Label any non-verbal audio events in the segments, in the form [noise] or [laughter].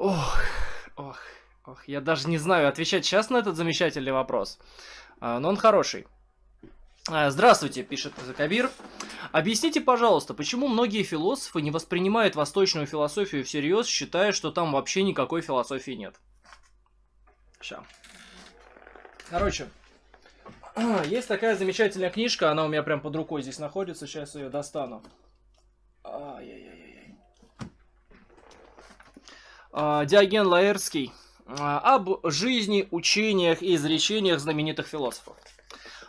Ох, ох, ох, я даже не знаю, отвечать сейчас на этот замечательный вопрос. А, но он хороший. А, здравствуйте, пишет Закабир. Объясните, пожалуйста, почему многие философы не воспринимают восточную философию всерьез, считая, что там вообще никакой философии нет? Сейчас. Короче, [clears throat] есть такая замечательная книжка, она у меня прям под рукой здесь находится, сейчас ее достану. Ай-яй-яй. А, Диоген Лаэрский а, об жизни, учениях и изречениях знаменитых философов.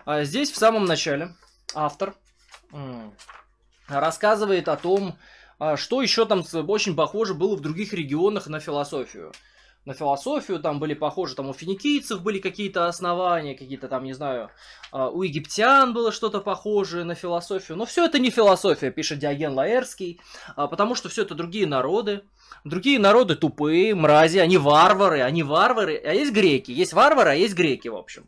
А, здесь в самом начале автор рассказывает о том, что еще там очень похоже было в других регионах на философию. На философию там были похожи, там у финикийцев были какие-то основания, какие-то там, не знаю, у египтян было что-то похожее на философию. Но все это не философия, пишет Диоген Лаэрский, потому что все это другие народы, Другие народы тупые, мрази, они варвары, они варвары, а есть греки, есть варвары, а есть греки, в общем.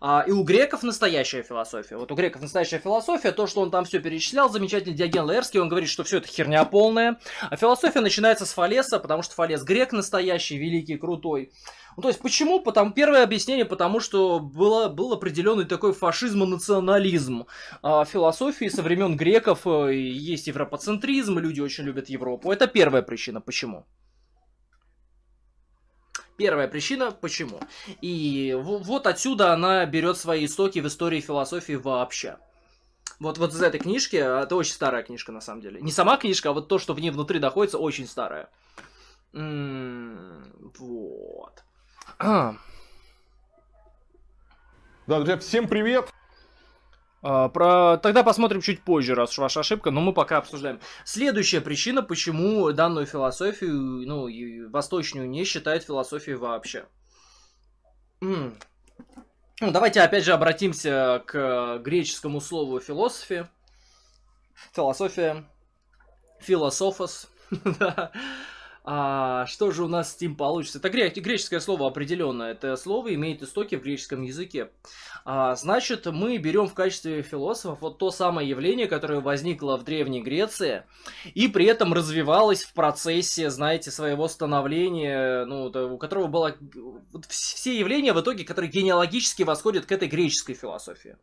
А, и у греков настоящая философия. Вот у греков настоящая философия, то, что он там все перечислял, замечательный Диоген Лаэрский, он говорит, что все это херня полная. А философия начинается с Фалеса, потому что Фалес грек настоящий, великий, крутой. Ну, то есть, почему? Потому, первое объяснение, потому что было, был определенный такой фашизм и национализм. А, философии со времен греков э, есть европоцентризм, люди очень любят Европу. Это первая причина, почему Почему? Первая причина – почему. И вот отсюда она берет свои истоки в истории философии вообще. Вот, вот из этой книжки, а, это очень старая книжка на самом деле. Не сама книжка, а вот то, что в ней внутри находится, очень старая. М-м, вот. [clears throat] Да, друзья, всем привет! А, про... Тогда посмотрим чуть позже, раз уж ваша ошибка, но мы пока обсуждаем. Следующая причина, почему данную философию, ну, и восточную не считают философией вообще. Ну, давайте опять же обратимся к греческому слову философия. Философия. Философос. [laughs] А что же у нас Steam получится? Это греческое слово определенное. Это слово имеет истоки в греческом языке. А, значит, мы берем в качестве философов вот то самое явление, которое возникло в Древней Греции и при этом развивалось в процессе, знаете, своего становления, ну, у которого было все явления в итоге, которые генеалогически восходят к этой греческой философии.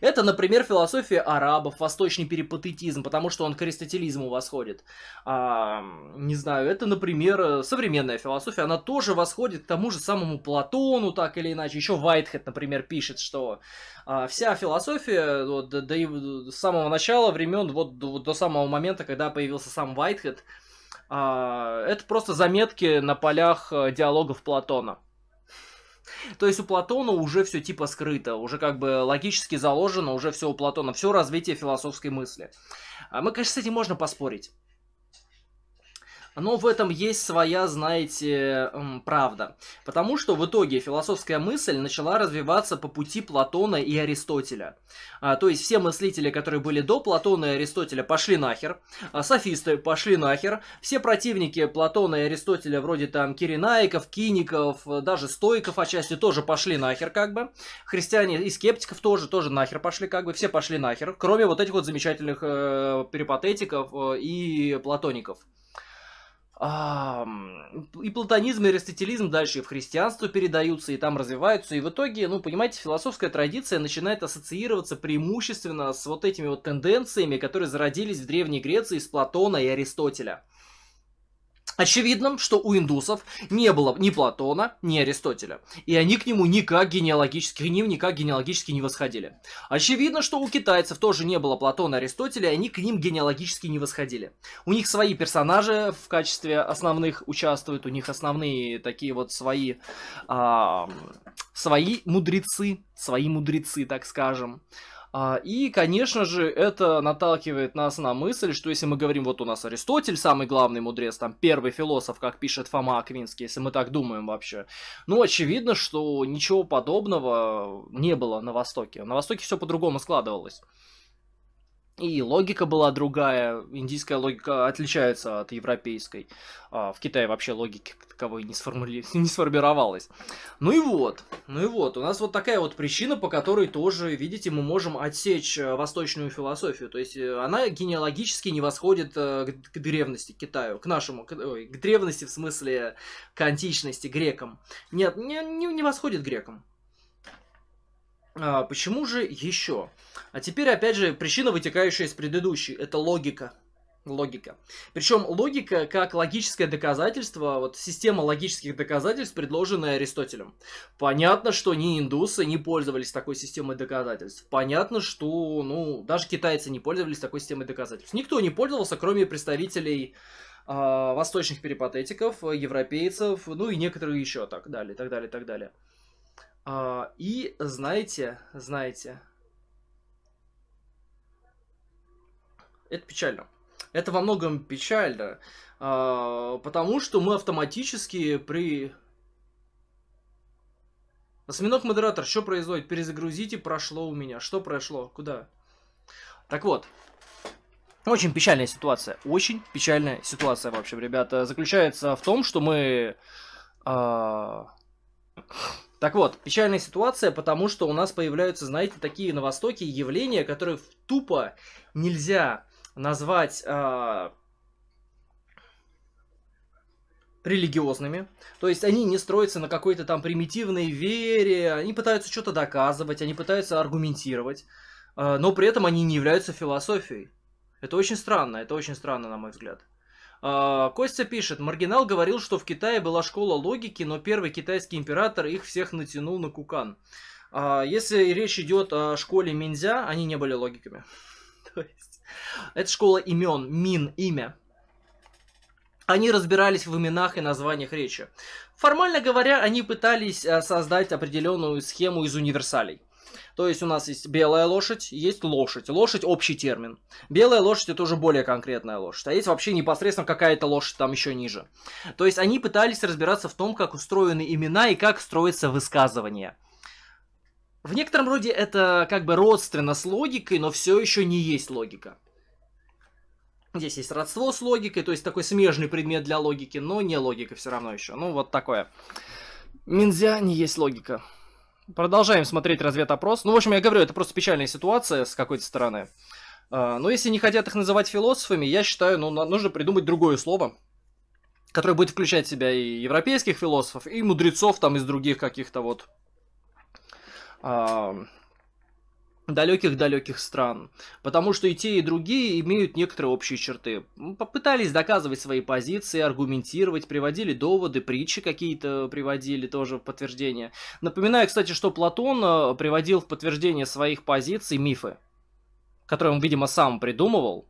Это, например, философия арабов, восточный перипатетизм, потому что он к аристотелизму восходит. А, не знаю, это, например, э, современная философия, она тоже восходит к тому же самому Платону, так или иначе. Еще Вайтхед, например, пишет, что э, вся философия э, вот, до, до, э, с самого начала времен, вот до, до самого момента, когда появился сам Вайтхед, э, это просто заметки на полях диалогов Платона. То есть у Платона уже все типа скрыто, уже как бы логически заложено, уже все у Платона, все развитие философской мысли. А мы, конечно, с этим можно поспорить. Но в этом есть своя, знаете, правда. Потому что в итоге философская мысль начала развиваться по пути Платона и Аристотеля. А, то есть все мыслители, которые были до Платона и Аристотеля, пошли нахер. А софисты пошли нахер. Все противники Платона и Аристотеля, вроде там Киринаиков, Киников, даже Стоиков отчасти, тоже пошли нахер как бы. Христиане и скептиков тоже, тоже нахер пошли как бы. Все пошли нахер, кроме вот этих вот замечательных э, перипатетиков э, и платоников. А, и платонизм, и аристотелизм дальше в христианство передаются, и там развиваются, и в итоге, ну, понимаете, философская традиция начинает ассоциироваться преимущественно с вот этими вот тенденциями, которые зародились в Древней Греции с Платона и Аристотеля. Очевидно, что у индусов не было ни Платона, ни Аристотеля, и они к нему никак генеалогически, к ним никак генеалогически не восходили. Очевидно, что у китайцев тоже не было Платона, Аристотеля, и они к ним генеалогически не восходили. У них свои персонажи в качестве основных участвуют, у них основные такие вот свои, а, свои мудрецы, свои мудрецы, так скажем. А, и, конечно же, это наталкивает нас на мысль, что если мы говорим, вот у нас Аристотель, самый главный мудрец, там первый философ, как пишет Фома Аквинский, если мы так думаем вообще, ну, очевидно, что ничего подобного не было на Востоке. На Востоке все по-другому складывалось. И логика была другая, индийская логика отличается от европейской. А, в Китае вообще логики таковой не, сформули... [laughs] не сформировалась. Ну и вот, ну и вот, у нас вот такая вот причина, по которой тоже, видите, мы можем отсечь э, восточную философию. То есть э, она генеалогически не восходит э, к древности к Китаю, к нашему, к, ой, к древности в смысле к античности, грекам. Нет, не, не, не восходит грекам. А, почему же еще? А теперь, опять же, причина, вытекающая из предыдущей, это логика. Логика. Причем логика как логическое доказательство, а вот система логических доказательств, предложенная Аристотелем. Понятно, что ни индусы не пользовались такой системой доказательств. Понятно, что, ну, даже китайцы не пользовались такой системой доказательств. Никто не пользовался, кроме представителей а, восточных перипатетиков, европейцев, ну и некоторые еще так далее, так далее, так далее. А, и знаете, знаете, это печально. Это во многом печально, а, потому что мы автоматически при... Осьминог модератор, что производит? Перезагрузите, прошло у меня. Что прошло? Куда? Так вот, очень печальная ситуация. Очень печальная ситуация, вообще, ребята. Заключается в том, что мы... Э... Так вот, печальная ситуация, потому что у нас появляются, знаете, такие на Востоке явления, которые тупо нельзя назвать э, религиозными. То есть они не строятся на какой-то там примитивной вере, они пытаются что-то доказывать, они пытаются аргументировать, э, но при этом они не являются философией. Это очень странно, это очень странно, на мой взгляд. А, Костя пишет, маргинал говорил, что в Китае была школа логики, но первый китайский император их всех натянул на кукан. А, если речь идет о школе Минзя, они не были логиками. [laughs] это школа имен, Мин, имя. Они разбирались в именах и названиях речи. Формально говоря, они пытались э, создать определенную схему из универсалей. То есть у нас есть белая лошадь, есть лошадь. Лошадь общий термин. Белая лошадь это уже более конкретная лошадь. А есть вообще непосредственно какая-то лошадь там еще ниже. То есть они пытались разбираться в том, как устроены имена и как строится высказывание. В некотором роде это как бы родственно с логикой, но все еще не есть логика. Здесь есть родство с логикой, то есть такой смежный предмет для логики, но не логика все равно еще. Ну, вот такое. Минзя не есть логика. Продолжаем смотреть разведопрос. Ну, в общем, я говорю, это просто печальная ситуация с какой-то стороны. А, но если не хотят их называть философами, я считаю, ну, нужно придумать другое слово, которое будет включать в себя и европейских философов, и мудрецов там из других каких-то вот а, далеких-далеких стран, потому что и те, и другие имеют некоторые общие черты. Попытались доказывать свои позиции, аргументировать, приводили доводы, притчи какие-то приводили тоже в подтверждение. Напоминаю, кстати, что Платон э, приводил в подтверждение своих позиций мифы, которые он, видимо, сам придумывал,